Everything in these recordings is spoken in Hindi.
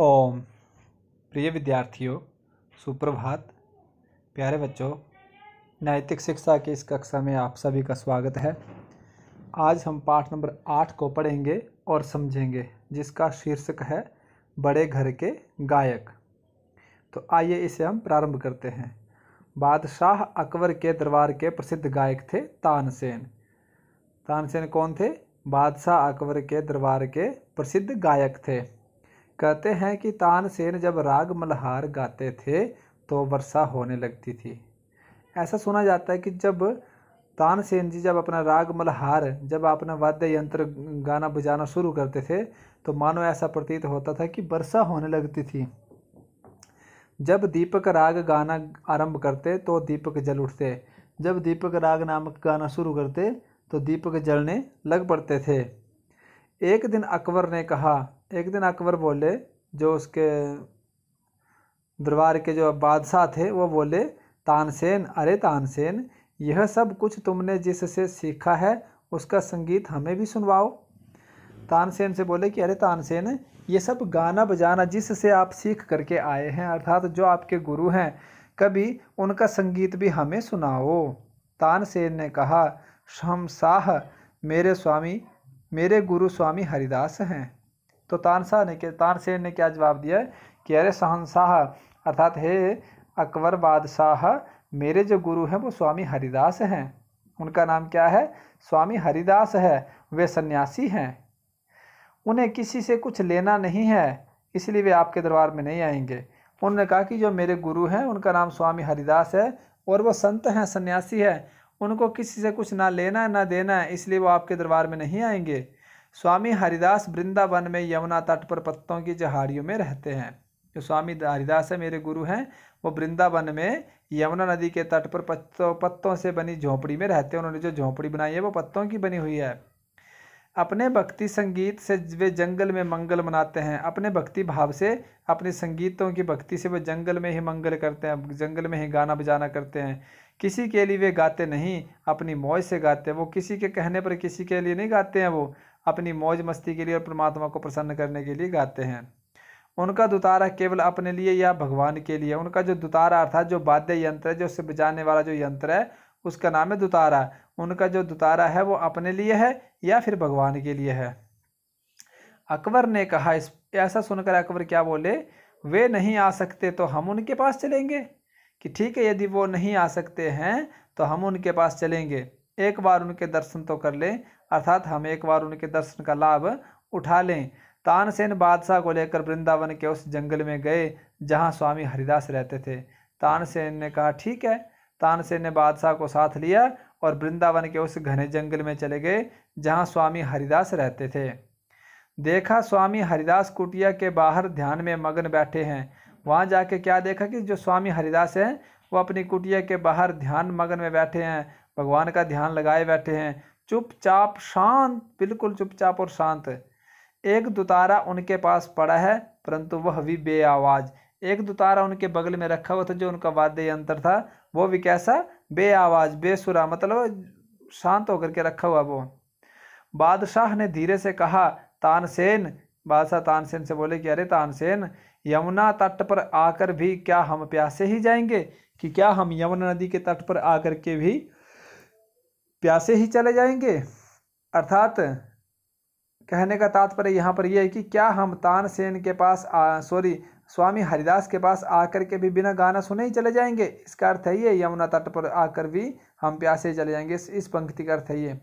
ओम प्रिय विद्यार्थियों सुप्रभात प्यारे बच्चों नैतिक शिक्षा की इस कक्षा में आप सभी का स्वागत है आज हम पाठ नंबर आठ को पढ़ेंगे और समझेंगे जिसका शीर्षक है बड़े घर के गायक तो आइए इसे हम प्रारंभ करते हैं बादशाह अकबर के दरबार के प्रसिद्ध गायक थे तानसेन तानसेन कौन थे बादशाह अकबर के दरबार के प्रसिद्ध गायक थे कहते हैं कि तानसेन जब राग मल्हार गाते थे तो वर्षा होने लगती थी ऐसा सुना जाता है कि जब तानसेन जी जब अपना राग मल्हार जब अपना वाद्य यंत्र गाना बजाना शुरू करते थे तो मानो ऐसा प्रतीत होता था कि वर्षा होने लगती थी जब दीपक राग गाना आरंभ करते तो दीपक जल उठते जब दीपक राग नामक गाना शुरू करते तो दीपक जलने लग पड़ते थे एक दिन अकबर ने कहा एक दिन अकबर बोले जो उसके दरबार के जो बादशाह थे वो बोले तानसेन अरे तानसेन यह सब कुछ तुमने जिससे सीखा है उसका संगीत हमें भी सुनवाओ तानसेन से बोले कि अरे तानसेन ये सब गाना बजाना जिससे आप सीख करके आए हैं अर्थात जो आपके गुरु हैं कभी उनका संगीत भी हमें सुनाओ तानसेन ने कहा शमशाह मेरे स्वामी मेरे गुरु स्वामी हरिदास हैं तो तानशाह ने क्या तानसेन ने क्या जवाब दिया कि अरे शहनशाह अर्थात हे अकबर बादशाह मेरे जो गुरु हैं वो स्वामी हरिदास हैं उनका नाम क्या है स्वामी हरिदास है वे सन्यासी हैं उन्हें किसी से कुछ लेना नहीं है इसलिए वे आपके दरबार में नहीं आएंगे उन्होंने कहा कि जो मेरे गुरु हैं उनका नाम स्वामी हरिदास है और वो संत हैं सन्यासी है उनको किसी से कुछ ना लेना है ना देना है इसलिए वो आपके दरबार में नहीं आएंगे स्वामी हरिदास वृंदावन में यमुना तट पर पत्तों की जहाड़ियों में रहते हैं जो स्वामी हरिदास है मेरे गुरु हैं वो वृंदावन में यमुना नदी के तट पर पत्तों पत्तों से बनी झोंपड़ी में रहते हैं उन्होंने जो झोंपड़ी बनाई है वो पत्तों की बनी हुई है अपने भक्ति संगीत से वे जंगल में मंगल मनाते हैं अपने भक्ति भाव से अपने संगीतों की भक्ति से वे जंगल में ही मंगल करते हैं जंगल में ही गाना बजाना करते हैं किसी के लिए वे गाते नहीं अपनी मौज से गाते हैं वो किसी के कहने पर किसी के लिए नहीं गाते हैं वो अपनी मौज मस्ती के लिए और परमात्मा को प्रसन्न करने के लिए गाते हैं उनका दुतारा केवल अपने लिए या भगवान के लिए उनका जो दुतारा अर्थात जो वाद्य यंत्र है जो उससे बजाने वाला जो यंत्र है उसका नाम है दुतारा उनका जो दुतारा है वो अपने लिए है या फिर भगवान के लिए है अकबर ने कहा इस ऐसा सुनकर अकबर क्या बोले वे नहीं आ सकते तो हम उनके पास चलेंगे कि ठीक है यदि वो नहीं आ सकते हैं तो हम उनके पास चलेंगे एक बार उनके दर्शन तो कर लें अर्थात हम एक बार उनके दर्शन का लाभ उठा लें तानसेन बादशाह को लेकर वृंदावन के उस जंगल में गए जहाँ स्वामी हरिदास रहते थे तानसेन ने कहा ठीक है तानसेन ने बादशाह को साथ लिया और वृंदावन के उस घने जंगल में चले गए जहाँ स्वामी हरिदास रहते थे देखा स्वामी हरिदास कुटिया के बाहर ध्यान में मगन बैठे हैं वहाँ जाके क्या देखा कि जो स्वामी हरिदास हैं वो अपनी कुटिया के बाहर ध्यान मगन में बैठे हैं भगवान का ध्यान लगाए बैठे हैं चुपचाप शांत बिल्कुल चुपचाप और शांत एक दुतारा उनके पास पड़ा है परंतु वह भी बे आवाज़ एक दुतारा उनके बगल में रखा हुआ था जो उनका वाद्य यंत्र था वो भी कैसा बे आवाज़ बेसुरा मतलब शांत होकर के रखा हुआ वो बादशाह ने धीरे से कहा तानसेन बादशाह तानसेन से बोले कि अरे तानसेन यमुना तट पर आकर भी क्या हम प्यासे ही जाएंगे कि क्या हम यमुना नदी के तट पर आकर के भी प्यासे ही चले जाएंगे अर्थात कहने का तात्पर्य यहाँ पर यह है कि क्या हम तानसेन के पास सॉरी स्वामी हरिदास के पास आकर के भी बिना गाना सुने ही चले जाएंगे इसका अर्थ है ये यमुना तट पर आकर भी हम प्यासे चले जाएंगे इस, इस पंक्ति का अर्थ है ये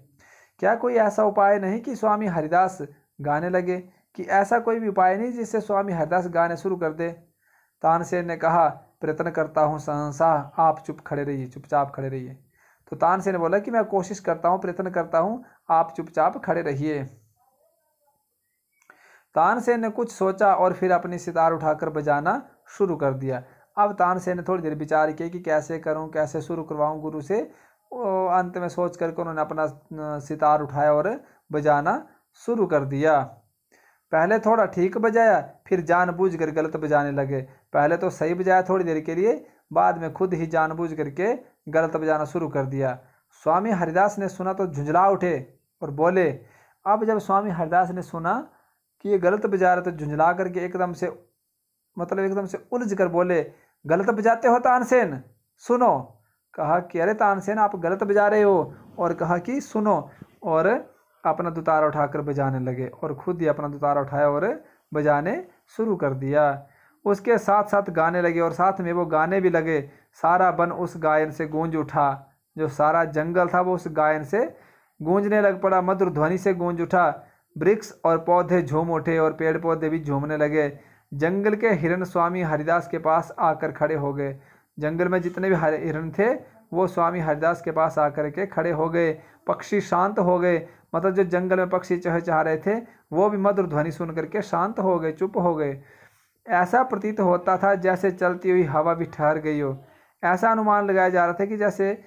क्या कोई ऐसा उपाय नहीं कि स्वामी हरिदास गाने लगे कि ऐसा कोई भी उपाय नहीं जिससे स्वामी हरिदास गाने शुरू कर दे तानसेन ने कहा प्रयत्न करता हूँ सहसा आप चुप खड़े रहिए चुपचाप खड़े रहिए तो तानसेन ने बोला कि मैं कोशिश करता हूँ प्रयत्न करता हूँ आप चुपचाप खड़े रहिए तानसेन ने कुछ सोचा और फिर अपनी सितार उठाकर बजाना शुरू कर दिया अब तानसेन ने थोड़ी देर विचार किया कि कैसे करूँ कैसे शुरू करवाऊँ गुरु से अंत में सोच करके उन्होंने अपना सितार उठाया और बजाना शुरू कर दिया पहले थोड़ा ठीक बजाया फिर जानबूझ कर गलत बजाने लगे पहले तो सही बजाया थोड़ी देर के लिए बाद में खुद ही जानबूझ करके गलत बजाना शुरू कर दिया स्वामी हरिदास ने सुना तो झुंझला उठे और बोले अब जब स्वामी हरिदास ने सुना कि ये गलत बजा रहे तो झुंझला करके एकदम से मतलब एकदम से उलझ कर बोले गलत बजाते हो तानसेन सुनो कहा कि अरे तानसेन आप गलत बजा रहे हो और कहा कि सुनो और अपना दुतारा उठाकर बजाने लगे और खुद ही अपना दुतारा उठाया और बजाने शुरू कर दिया उसके साथ साथ गाने लगे और साथ में वो गाने भी लगे सारा बन उस गायन से गूंज उठा जो सारा जंगल था वो उस गायन से गूंजने लग पड़ा मधुर ध्वनि से गूंज उठा वृक्ष और पौधे झूम उठे और पेड़ पौधे भी झूमने लगे जंगल के हिरण स्वामी हरिदास के पास आकर खड़े हो गए जंगल में जितने भी हिरण थे वो स्वामी हरिदास के पास आकर के खड़े हो गए पक्षी शांत हो गए मतलब जो जंगल में पक्षी चह चाह रहे थे वो भी मधुर ध्वनि सुन करके शांत हो गए चुप हो गए ऐसा प्रतीत होता था जैसे चलती हुई हवा भी ठहर गई हो ऐसा अनुमान लगाया जा रहा था कि जैसे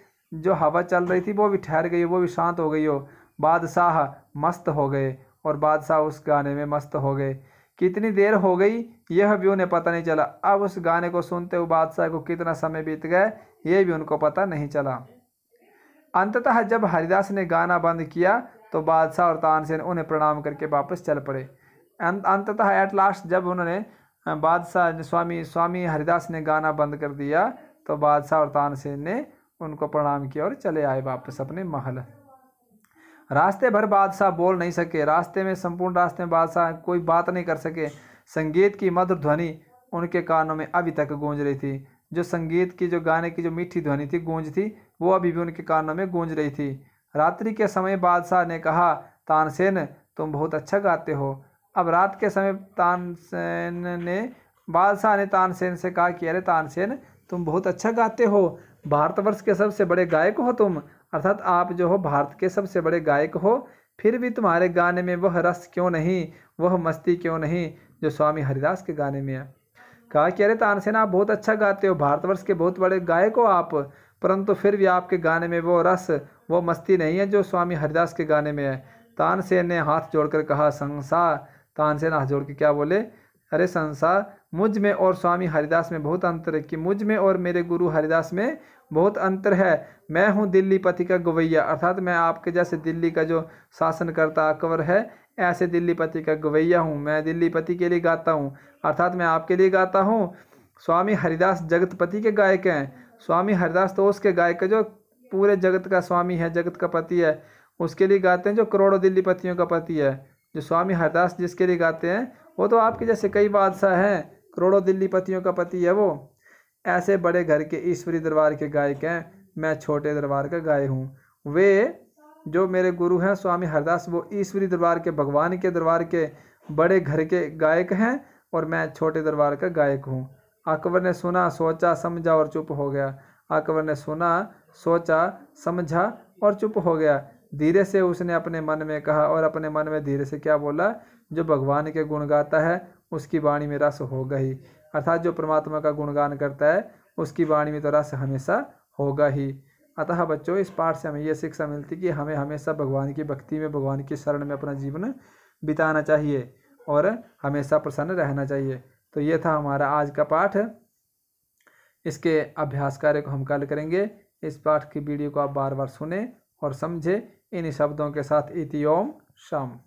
जो हवा चल रही थी वो भी ठहर गई वो भी शांत हो गई हो बादशाह मस्त हो गए और बादशाह उस गाने में मस्त हो गए कितनी देर हो गई यह भी उन्हें पता नहीं चला अब उस गाने को सुनते हुए बादशाह को कितना समय बीत गया यह भी उनको पता नहीं चला अंततः जब हरिदास ने गाना बंद किया तो बादशाह और तानसेन उन्हें प्रणाम करके वापस चल पड़े अं-, अंततः एट लास्ट जब उन्होंने बादशाह स्वामी स्वामी हरिदास ने गाना बंद कर दिया तो बादशाह और तानसेन ने उनको प्रणाम किया और चले आए वापस अपने महल रास्ते भर बादशाह बोल नहीं सके रास्ते में संपूर्ण रास्ते में बादशाह कोई बात नहीं कर सके संगीत की मधुर ध्वनि उनके कानों में अभी तक गूंज रही थी जो संगीत की जो गाने की जो मीठी ध्वनि थी गूंज थी वो अभी भी उनके कानों में गूंज रही थी रात्रि के समय बादशाह ने कहा तानसेन तुम बहुत अच्छा गाते हो अब रात के समय तानसेन ने बादशाह ने तानसेन से कहा कि अरे तानसेन तुम बहुत अच्छा गाते हो भारतवर्ष के सबसे बड़े गायक हो तुम अर्थात आप जो हो भारत के सबसे बड़े गायक हो फिर भी तुम्हारे गाने में वह रस क्यों नहीं वह मस्ती क्यों नहीं जो स्वामी हरिदास के गाने में है कहा कि अरे तानसेन आप बहुत अच्छा गाते हो भारतवर्ष के बहुत बड़े गायक हो आप परंतु फिर भी आपके गाने में वो रस वो मस्ती नहीं है जो स्वामी हरिदास के गाने में है तानसेन ने हाथ जोड़कर कहा संसार कान से नाथ जोड़ के क्या बोले अरे संसार मुझ में और स्वामी हरिदास में बहुत अंतर है कि मुझ में और मेरे गुरु हरिदास में बहुत अंतर है मैं हूँ दिल्ली पति का गवैया अर्थात मैं आपके जैसे दिल्ली का जो शासनकर्ता अकबर है ऐसे दिल्ली पति का गवैया हूँ मैं दिल्ली पति के लिए गाता हूँ अर्थात मैं आपके लिए गाता हूँ स्वामी हरिदास जगतपति के गायक हैं स्वामी हरिदास तो उसके गायक जो पूरे जगत का स्वामी है जगत का पति है उसके लिए गाते हैं जो करोड़ों दिल्ली पतियों का पति है जो स्वामी हरदास जिसके लिए गाते हैं वो तो आपके जैसे कई बादशाह हैं करोड़ों दिल्ली पतियों का पति है वो ऐसे बड़े घर के ईश्वरी दरबार के गायक हैं मैं छोटे दरबार का गाय हूँ वे जो मेरे गुरु हैं स्वामी हरदास वो ईश्वरी दरबार के भगवान के दरबार के बड़े घर के गायक हैं और मैं छोटे दरबार का गायक हूँ अकबर ने सुना सोचा समझा और चुप हो गया अकबर ने सुना सोचा समझा और चुप हो गया धीरे से उसने अपने मन में कहा और अपने मन में धीरे से क्या बोला जो भगवान के गुण गाता है उसकी वाणी में रस होगा ही अर्थात जो परमात्मा का गुणगान करता है उसकी वाणी में तो रस हमेशा होगा ही अतः बच्चों इस पाठ से हमें यह शिक्षा मिलती कि हमें हमेशा भगवान की भक्ति में भगवान की शरण में अपना जीवन बिताना चाहिए और हमेशा प्रसन्न रहना चाहिए तो ये था हमारा आज का पाठ इसके अभ्यास कार्य को हम कल करेंगे इस पाठ की वीडियो को आप बार बार सुने और समझें इन शब्दों के साथ इतियोम शम